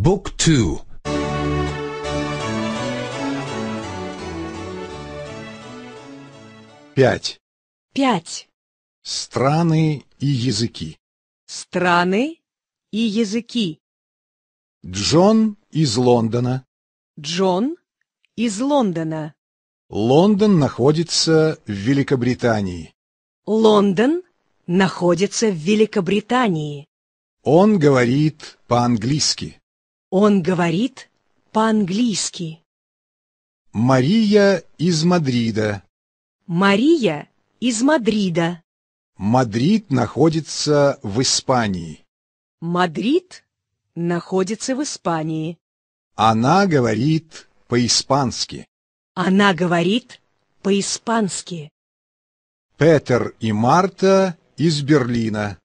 Book 2 5. 5. Страны и языки. Страны и языки. Джон из Лондона. Джон из Лондона. Лондон находится в Великобритании. Лондон находится в Великобритании. Он говорит по-английски. Он говорит по-английски. Мария из Мадрида. Мария из Мадрида. Мадрид находится в Испании. Мадрид находится в Испании. Она говорит по-испански. Она говорит по-испански. Петер и Марта из Берлина.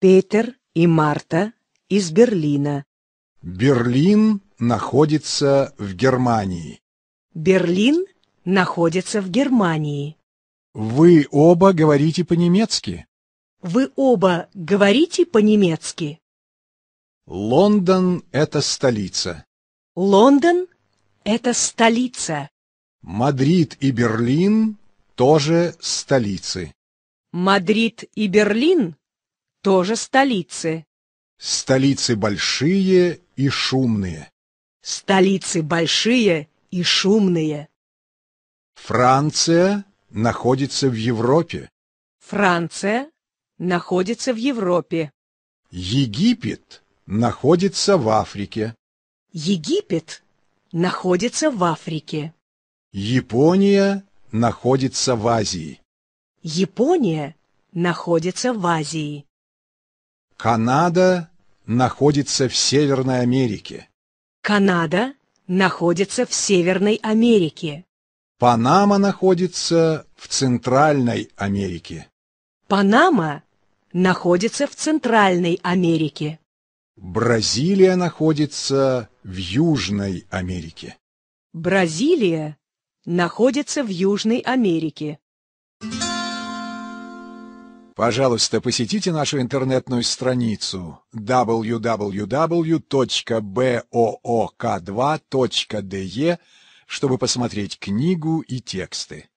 Петер и Марта из Берлина. Берлин находится в Германии. Берлин находится в Германии. Вы оба говорите по-немецки. Вы оба говорите по-немецки. Лондон – это столица. Лондон – это столица. Мадрид и Берлин – тоже столицы. Мадрид и Берлин – тоже столицы. Столицы большие и шумные. Столицы большие и шумные. Франция находится в Европе. Франция находится в Европе. Египет находится в Африке. Египет находится в Африке. Япония находится в Азии. Япония находится в Азии. Канада находится в Северной Америке. Канада находится в Северной Америке. Панама находится в Центральной Америке. Панама находится в Центральной Америке. Бразилия находится в Южной Америке. Бразилия находится в Южной Америке. Thank Пожалуйста, посетите нашу интернетную страницу www.book2.de, чтобы посмотреть книгу и тексты.